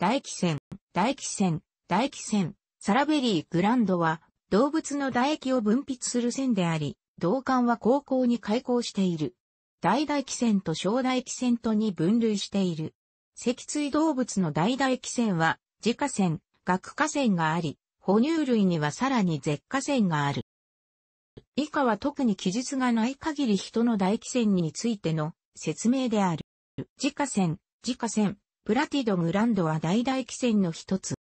大気線、大気線、大気線、サラベリーグランドは、動物の唾液を分泌する線であり、同管は高校に開校している。大大気線と小大気線とに分類している。脊椎動物の大大気線は、自家線、顎下線があり、哺乳類にはさらに舌下腺がある。以下は特に記述がない限り人の大気腺についての説明である。自家腺、自家腺、プラティドグランドは大唾液腺の一つ。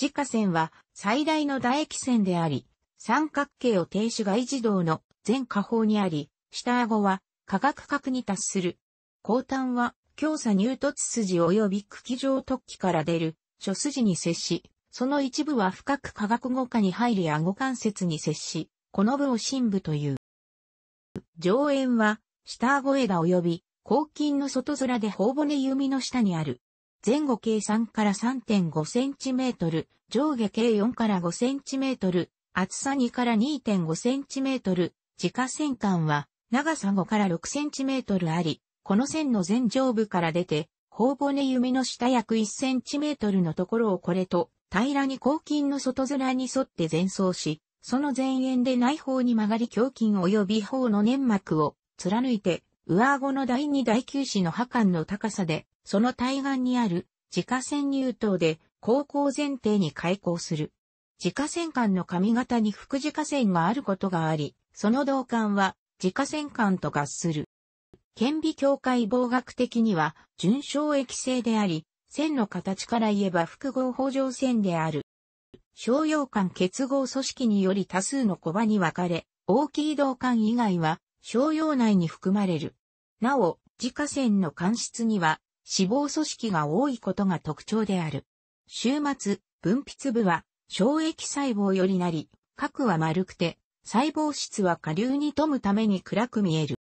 自家腺は最大の唾液腺であり、三角形を停止外児動の全下方にあり、下顎は化学角に達する。後端は強鎖乳突筋及び茎状突起から出る諸筋に接し、その一部は深く化学後下に入り顎関節に接し、この部を深部という。上縁は下顎枝及び後筋の外面で頬骨弓の下にある。前後計3から3.5センチメートル、上下計4から5センチメートル、厚さ2から2.5センチメートル、自家線管は長さ5から6センチメートルあり、この線の前上部から出て、頬骨弓の下約1センチメートルのところをこれと、平らに後筋の外面に沿って前走し、その前縁で内方に曲がり胸筋及び頬の粘膜を貫いて、上顎の第二第九子の破間の高さでその対岸にある自家船入島で高校前提に開港する。自家船艦の髪型に副自家船があることがあり、その同艦は自家船艦と合する。顕微鏡解剖学的には純小液性であり、線の形から言えば複合補助線である。商用管結合組織により多数の小場に分かれ、大きい同管以外は商用内に含まれる。なお、自家船の間質には脂肪組織が多いことが特徴である。終末、分泌部は、小液細胞よりなり、核は丸くて、細胞質は下流に富むために暗く見える。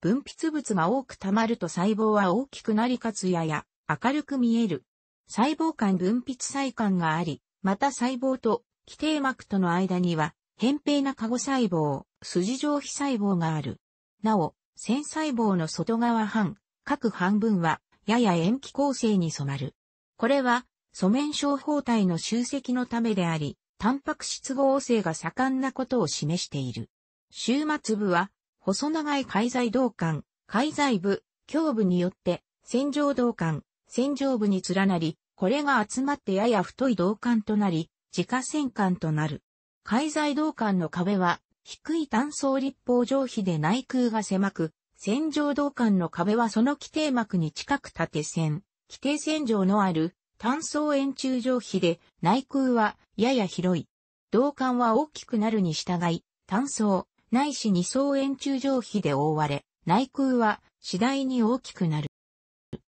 分泌物が多く溜まると細胞は大きくなりかつやや明るく見える。細胞間分泌細管があり、また細胞と基底膜との間には、扁平な加護細胞、筋状皮細胞がある。なお、線細胞の外側半、各半分は、やや塩基構成に染まる。これは、素面小胞体の集積のためであり、タンパク質合成が盛んなことを示している。終末部は、細長い介在導管、介在部、胸部によって、線状導管、線状部に連なり、これが集まってやや太い導管となり、自家線管となる。介在導管の壁は、低い単層立方上皮で内空が狭く、戦場道管の壁はその規定膜に近く縦線、規定線上のある単層円柱上皮で内空はやや広い。道管は大きくなるに従い、単層、ないし二層円柱上皮で覆われ、内空は次第に大きくなる。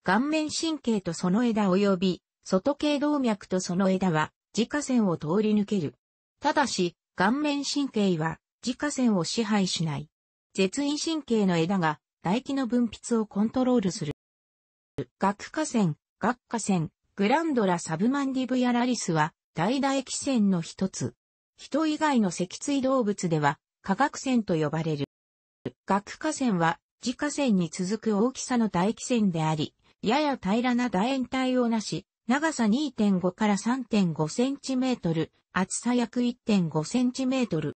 顔面神経とその枝及び、外形動脈とその枝は、自家線を通り抜ける。ただし、顔面神経は、自家線を支配しない。絶陰神経の枝が、唾液の分泌をコントロールする。顎下腺、顎下腺、グランドラサブマンディブヤラリスは、大唾液腺の一つ。人以外の脊椎動物では、化学腺と呼ばれる。顎下腺は、自家腺に続く大きさの唾液腺であり、やや平らな楕円体をなし、長さ2.5から3.5センチメートル、厚さ約1.5センチメートル。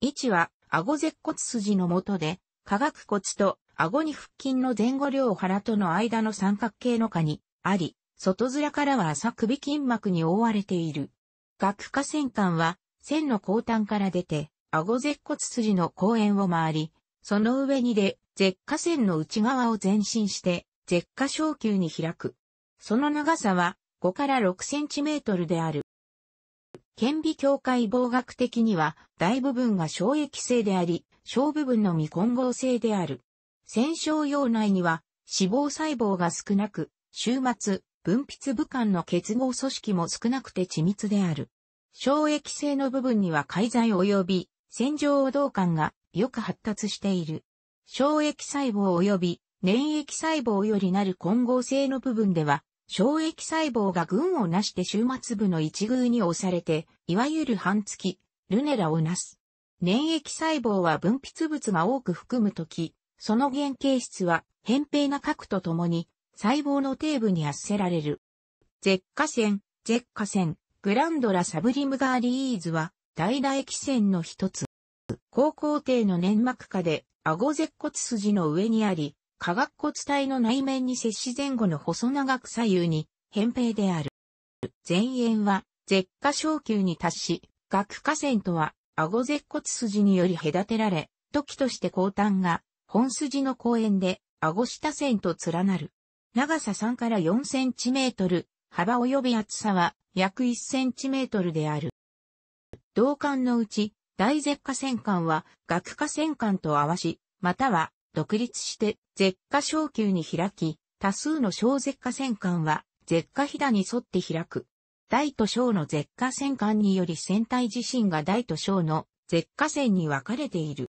位置は、顎舌骨筋の下で、下顎骨と顎に腹筋の前後両腹との間の三角形の下にあり、外面からは浅首筋膜に覆われている。顎下腺管は、線の後端から出て、顎舌骨筋の後円を回り、その上にで、舌下線の内側を前進して、舌下小球に開く。その長さは5から6センチメートルである。顕微境界防学的には大部分が小液性であり、小部分のみ混合性である。戦傷用内には脂肪細胞が少なく、終末、分泌部間の結合組織も少なくて緻密である。小液性の部分には介在及び洗浄同管がよく発達している。小液細胞及び粘液細胞よりなる混合性の部分では障液細胞が群をなして終末部の一宮に押されて、いわゆる半月、ルネラをなす。粘液細胞は分泌物が多く含むとき、その原型質は、扁平な核とともに、細胞の底部に圧せられる。舌下腺、舌下腺、グランドラサブリムガーリーズは、大打液腺の一つ。高校底の粘膜下で、顎舌骨筋の上にあり、下顎骨体の内面に接し前後の細長く左右に、扁平である。前縁は、舌下昇級に達し、顎下線とは、顎舌骨筋により隔てられ、時として後端が、本筋の後園で、顎下線と連なる。長さ3から4センチメートル、幅及び厚さは約1センチメートルである。同管のうち、大舌下線管は、顎下線管と合わし、または独立して、舌下昇級に開き、多数の小舌下戦艦は、舌下飛騨に沿って開く。大と小の舌下戦艦により船体自身が大と小の舌下戦に分かれている。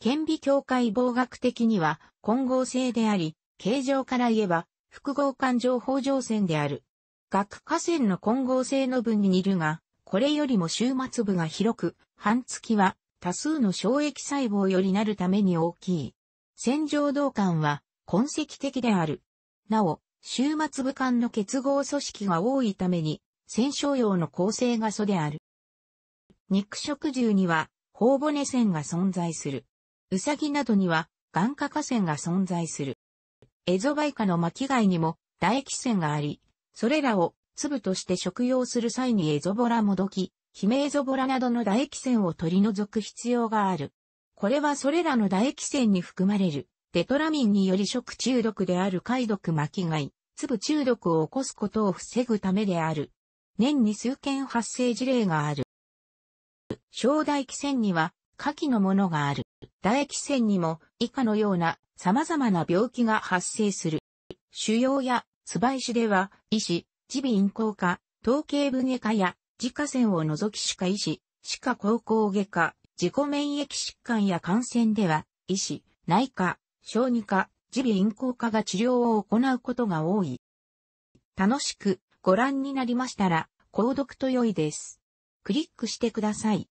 顕微境界剖学的には混合性であり、形状から言えば複合艦情報上線である。学下線の混合性の分に似るが、これよりも終末部が広く、半月は多数の小液細胞よりなるために大きい。線状導管は痕跡的である。なお、終末部間の結合組織が多いために、線小用の構成が素である。肉食獣には、頬骨線が存在する。ウサギなどには、眼下下線が存在する。エゾバイカの巻貝にも、唾液線があり、それらを粒として食用する際にエゾボラもどき、ヒメエゾボラなどの唾液腺を取り除く必要がある。これはそれらの唾液腺に含まれる、デトラミンにより食中毒である解毒巻貝、粒中毒を起こすことを防ぐためである。年に数件発生事例がある。小唾液腺には、下記のものがある。唾液腺にも、以下のような様々な病気が発生する。腫瘍や、椿石腫では、医師、耳鼻咽喉科、頭頸部外科や、自家線を除き歯科医師、歯科高校外科、自己免疫疾患や感染では、医師、内科、小児科、耳鼻咽喉科が治療を行うことが多い。楽しくご覧になりましたら、購読と良いです。クリックしてください。